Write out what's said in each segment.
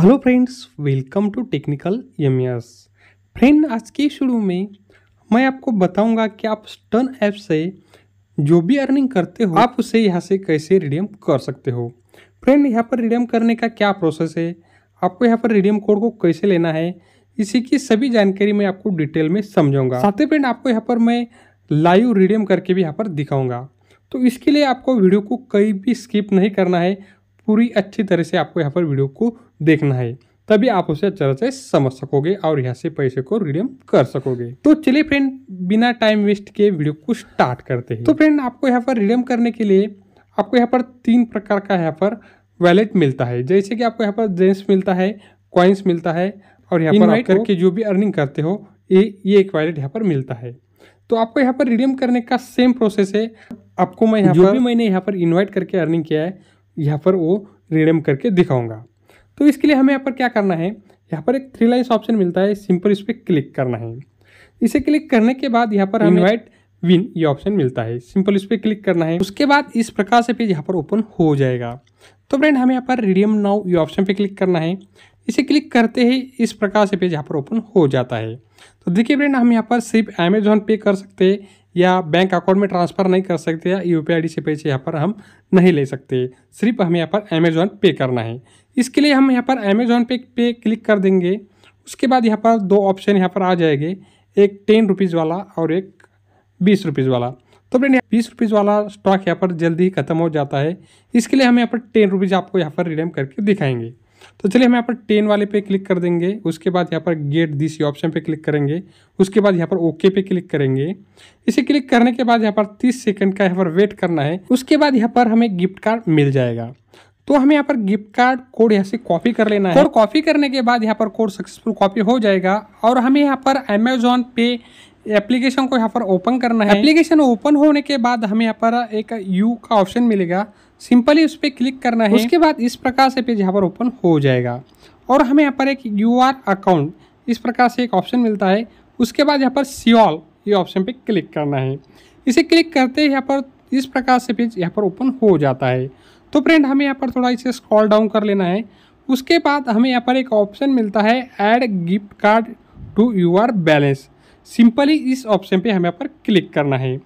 hello friends welcome to technical M friend आज के शुरू में मैं आपको बताऊंगा कि आप स्टन ऐप से जो भी अर्निंग करते हो आप उसे यहाँ से कैसे रिडीम कर सकते हो फ्रेंड यहाँ पर रिडीम करने का क्या प्रोसेस है आपको यहाँ पर रिडीम कोड को कैसे लेना है इसी की सभी जानकारी मैं आपको डिटेल में समझाऊंगा साथ ही फ्रेंड आपको यहाँ पर मैं लाइव रिडीम करके भी यहाँ पर दिखाऊंगा तो इसके लिए आपको वीडियो को कहीं भी स्किप नहीं करना है पूरी अच्छी तरह से आपको यहाँ पर वीडियो को देखना है तभी आप उसे अच्छी तरह से समझ सकोगे और यहाँ से पैसे को रिडीम कर सकोगे तो चलिए फ्रेंड बिना टाइम वेस्ट के वीडियो को स्टार्ट करते हैं तो फ्रेंड आपको यहाँ पर रिडीम करने के लिए आपको यहाँ पर तीन प्रकार का यहाँ पर वैलेट मिलता है जैसे कि आपको यहाँ पर जेंस मिलता है कॉइन्स मिलता है और यहाँ पर करके जो भी अर्निंग करते हो ये ये एक वैलेट यहाँ पर मिलता है तो आपको यहाँ पर रिडीम करने का सेम प्रोसेस है आपको मैं यहाँ जो भी मैंने यहाँ पर इन्वाइट करके अर्निंग किया है यहाँ पर वो रिडेम करके दिखाऊंगा तो इसके लिए हमें यहाँ पर क्या करना है यहाँ पर एक थ्री लाइन्स ऑप्शन मिलता है सिंपल इस पर क्लिक करना है इसे क्लिक करने के बाद यहाँ पर इन्वाइट विन ये ऑप्शन मिलता है सिंपल इस पर क्लिक करना है उसके बाद इस प्रकार से पेज यहाँ पर ओपन हो जाएगा तो फ्रेंड हमें यहाँ पर रिडियम नाउ ये ऑप्शन पे क्लिक करना है इसे क्लिक करते ही इस प्रकार से पेज यहाँ पर ओपन हो जाता है तो देखिए फ्रेंड हम यहाँ पर सिर्फ अमेजोन पे कर सकते हैं या बैंक अकाउंट में ट्रांसफ़र नहीं कर सकते या यू पी से पैसे यहाँ पर हम नहीं ले सकते सिर्फ हमें यहाँ पर अमेज़ॉन पे करना है इसके लिए हम यहाँ पर अमेज़ॉन पे पे क्लिक कर देंगे उसके बाद यहाँ पर दो ऑप्शन यहाँ पर आ जाएंगे एक टेन रुपीज़ वाला और एक बीस रुपीज़ वाला तो फ्रेंड बीस रुपीज़ वाला स्टॉक यहाँ पर जल्दी ही खत्म हो जाता है इसके लिए हम यहाँ पर टेन रुपीज़ आपको यहाँ पर रिडीम करके दिखाएंगे तो चलिए हम यहाँ पर टेन वाले पे क्लिक कर देंगे उसके बाद यहाँ पर गेट दिस ऑप्शन पे क्लिक करेंगे उसके बाद यहाँ पर ओके पे क्लिक करेंगे इसे क्लिक करने के बाद यहाँ पर तीस सेकंड का यहाँ पर वेट करना है उसके बाद यहाँ पर हमें गिफ्ट कार्ड मिल जाएगा तो हमें यहाँ पर गिफ्ट कार्ड कोड यहाँ से कॉपी कर लेना है और कॉपी करने के बाद यहाँ पर कोड सक्सेसफुल कॉपी हो जाएगा और हमें यहाँ पर अमेजोन पे एप्लीकेशन को यहाँ पर ओपन करना है एप्लीकेशन ओपन होने के बाद हमें यहाँ पर एक यू का ऑप्शन मिलेगा सिंपली उस पर क्लिक करना है उसके बाद इस प्रकार से पेज यहाँ पर ओपन हो जाएगा और हमें यहाँ पर एक यू अकाउंट इस प्रकार से एक ऑप्शन मिलता है उसके बाद यहाँ पर ऑल ये ऑप्शन पे क्लिक करना है इसे क्लिक करते ही यहाँ पर इस प्रकार से पेज यहाँ पर ओपन हो जाता है तो फ्रेंड हमें यहाँ पर थोड़ा इसे स्क्रॉल डाउन कर लेना है उसके बाद हमें यहाँ पर एक ऑप्शन मिलता है add gift card to our balance simply इस ऑप्शन पर हमें यहाँ पर क्लिक करना है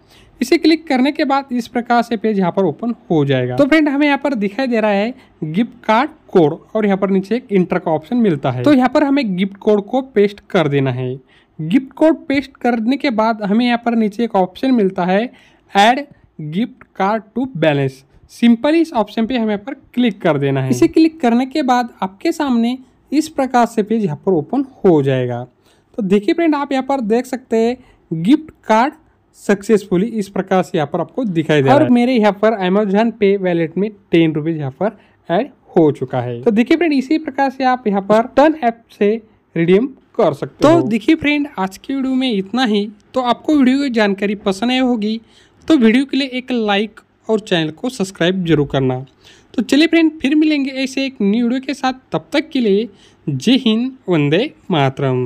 इसे क्लिक करने के बाद इस प्रकार से पेज यहाँ पर ओपन हो जाएगा तो फ्रेंड हमें यहाँ पर दिखाई दे रहा है गिफ्ट कार्ड कोड और यहाँ पर नीचे एक इंटर का ऑप्शन मिलता है तो यहाँ पर हमें गिफ्ट कोड को पेस्ट कर देना है गिफ्ट कोड पेस्ट करने के बाद हमें यहाँ पर नीचे एक ऑप्शन मिलता है add gift card to balance simple इस ऑप्शन पे हमें पर क्लिक कर देना है इसे क्लिक करने के बाद आपके सामने इस प्रकार से पेज यहाँ पर ओपन हो जाएगा तो देखिए फ्रेंड आप यहाँ पर देख सकते हैं गिफ्ट कार्ड सक्सेसफुली इस प्रकार से यहाँ पर आपको दिखाई दे रहा है और मेरे यहाँ पर अमेजोन पे वैलेट में टेन रुपीज यहाँ पर एड हो चुका है तो देखिए फ्रेंड इसी प्रकार से आप यहाँ पर टर्न ऐप से रिडीम कर सकते तो देखिए फ्रेंड आज के वीडियो में इतना ही तो आपको वीडियो की जानकारी पसंद आई होगी तो वीडियो के लिए एक लाइक और चैनल को सब्सक्राइब जरूर करना तो चलिए फ्रेंड फिर मिलेंगे ऐसे एक न्यू वीडियो के साथ तब तक के लिए जय हिंद वंदे मातरम